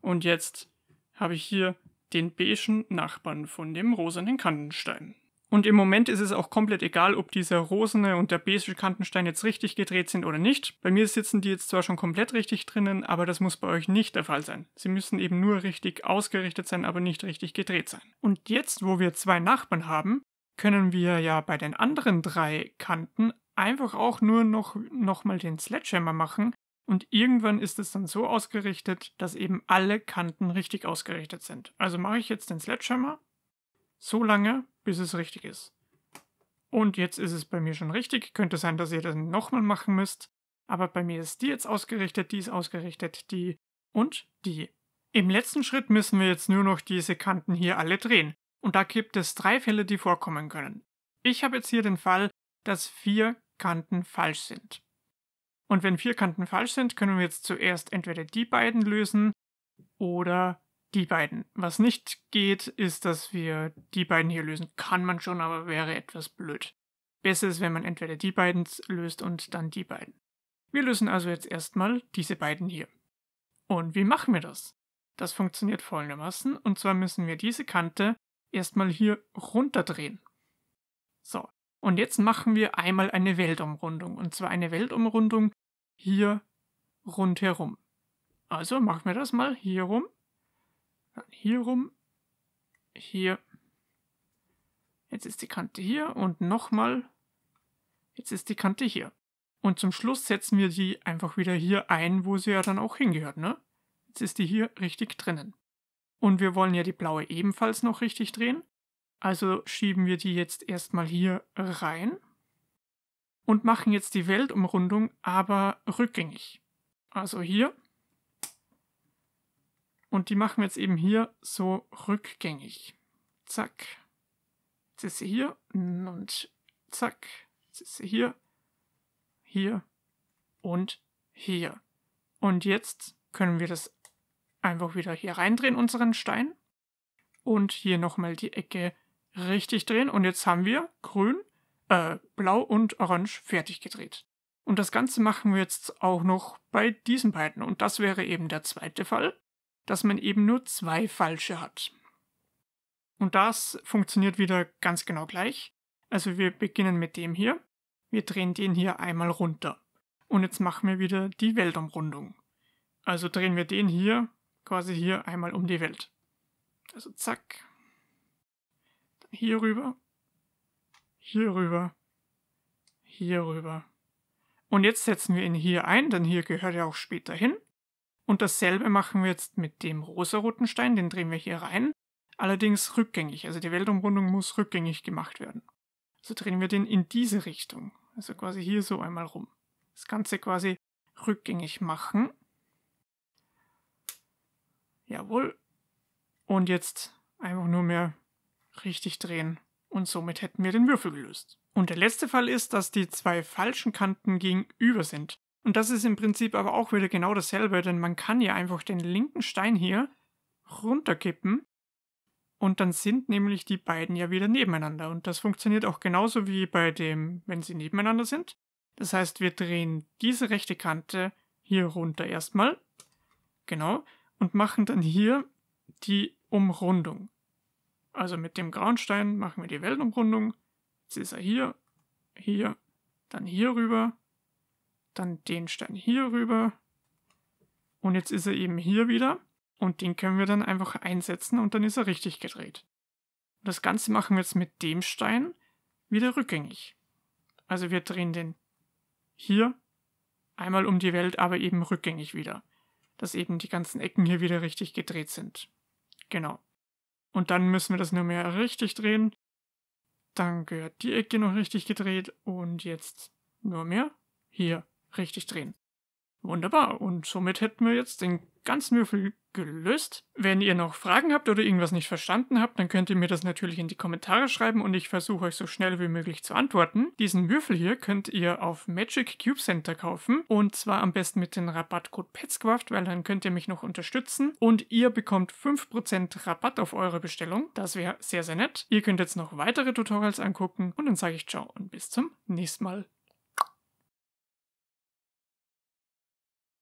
Und jetzt habe ich hier den beigen Nachbarn von dem rosanen Kantenstein. Und im Moment ist es auch komplett egal, ob dieser rosene und der beige Kantenstein jetzt richtig gedreht sind oder nicht. Bei mir sitzen die jetzt zwar schon komplett richtig drinnen, aber das muss bei euch nicht der Fall sein. Sie müssen eben nur richtig ausgerichtet sein, aber nicht richtig gedreht sein. Und jetzt, wo wir zwei Nachbarn haben, können wir ja bei den anderen drei Kanten einfach auch nur noch, noch mal den Sledgehammer machen und irgendwann ist es dann so ausgerichtet, dass eben alle Kanten richtig ausgerichtet sind. Also mache ich jetzt den Sledgehammer so lange, bis es richtig ist. Und jetzt ist es bei mir schon richtig. Könnte sein, dass ihr das nochmal machen müsst. Aber bei mir ist die jetzt ausgerichtet, die ist ausgerichtet, die und die. Im letzten Schritt müssen wir jetzt nur noch diese Kanten hier alle drehen. Und da gibt es drei Fälle, die vorkommen können. Ich habe jetzt hier den Fall, dass vier Kanten falsch sind. Und wenn vier Kanten falsch sind, können wir jetzt zuerst entweder die beiden lösen oder die beiden. Was nicht geht, ist, dass wir die beiden hier lösen. Kann man schon, aber wäre etwas blöd. Besser ist, wenn man entweder die beiden löst und dann die beiden. Wir lösen also jetzt erstmal diese beiden hier. Und wie machen wir das? Das funktioniert folgendermaßen. Und zwar müssen wir diese Kante erstmal hier runterdrehen. So. Und jetzt machen wir einmal eine Weltumrundung. Und zwar eine Weltumrundung hier rundherum. Also machen wir das mal hier rum hier rum, hier. Jetzt ist die Kante hier und nochmal. Jetzt ist die Kante hier. Und zum Schluss setzen wir die einfach wieder hier ein, wo sie ja dann auch hingehört, ne? Jetzt ist die hier richtig drinnen. Und wir wollen ja die blaue ebenfalls noch richtig drehen. Also schieben wir die jetzt erstmal hier rein und machen jetzt die Weltumrundung aber rückgängig. Also hier und die machen wir jetzt eben hier so rückgängig. Zack. Jetzt ist sie hier und zack. Jetzt ist sie hier, hier und hier. Und jetzt können wir das einfach wieder hier reindrehen, unseren Stein. Und hier nochmal die Ecke richtig drehen. Und jetzt haben wir grün, äh, blau und orange fertig gedreht. Und das Ganze machen wir jetzt auch noch bei diesen beiden. Und das wäre eben der zweite Fall dass man eben nur zwei falsche hat. Und das funktioniert wieder ganz genau gleich. Also wir beginnen mit dem hier. Wir drehen den hier einmal runter. Und jetzt machen wir wieder die Weltumrundung. Also drehen wir den hier quasi hier einmal um die Welt. Also zack. Dann hier rüber. Hier rüber. Hier rüber. Und jetzt setzen wir ihn hier ein, denn hier gehört er auch später hin. Und dasselbe machen wir jetzt mit dem rosaroten Stein, den drehen wir hier rein, allerdings rückgängig, also die Weltumrundung muss rückgängig gemacht werden. So drehen wir den in diese Richtung, also quasi hier so einmal rum. Das Ganze quasi rückgängig machen. Jawohl. Und jetzt einfach nur mehr richtig drehen. Und somit hätten wir den Würfel gelöst. Und der letzte Fall ist, dass die zwei falschen Kanten gegenüber sind. Und das ist im Prinzip aber auch wieder genau dasselbe, denn man kann ja einfach den linken Stein hier runterkippen und dann sind nämlich die beiden ja wieder nebeneinander. Und das funktioniert auch genauso wie bei dem, wenn sie nebeneinander sind. Das heißt, wir drehen diese rechte Kante hier runter erstmal. Genau. Und machen dann hier die Umrundung. Also mit dem grauen Stein machen wir die Wellenumrundung. Jetzt ist er hier, hier, dann hier rüber dann den Stein hier rüber. Und jetzt ist er eben hier wieder. Und den können wir dann einfach einsetzen und dann ist er richtig gedreht. Und das Ganze machen wir jetzt mit dem Stein wieder rückgängig. Also wir drehen den hier einmal um die Welt, aber eben rückgängig wieder. Dass eben die ganzen Ecken hier wieder richtig gedreht sind. Genau. Und dann müssen wir das nur mehr richtig drehen. Dann gehört die Ecke noch richtig gedreht und jetzt nur mehr hier richtig drehen. Wunderbar, und somit hätten wir jetzt den ganzen Würfel gelöst. Wenn ihr noch Fragen habt oder irgendwas nicht verstanden habt, dann könnt ihr mir das natürlich in die Kommentare schreiben und ich versuche euch so schnell wie möglich zu antworten. Diesen Würfel hier könnt ihr auf Magic Cube Center kaufen und zwar am besten mit dem Rabattcode PETSCRAFT, weil dann könnt ihr mich noch unterstützen und ihr bekommt 5% Rabatt auf eure Bestellung. Das wäre sehr, sehr nett. Ihr könnt jetzt noch weitere Tutorials angucken und dann sage ich ciao und bis zum nächsten Mal.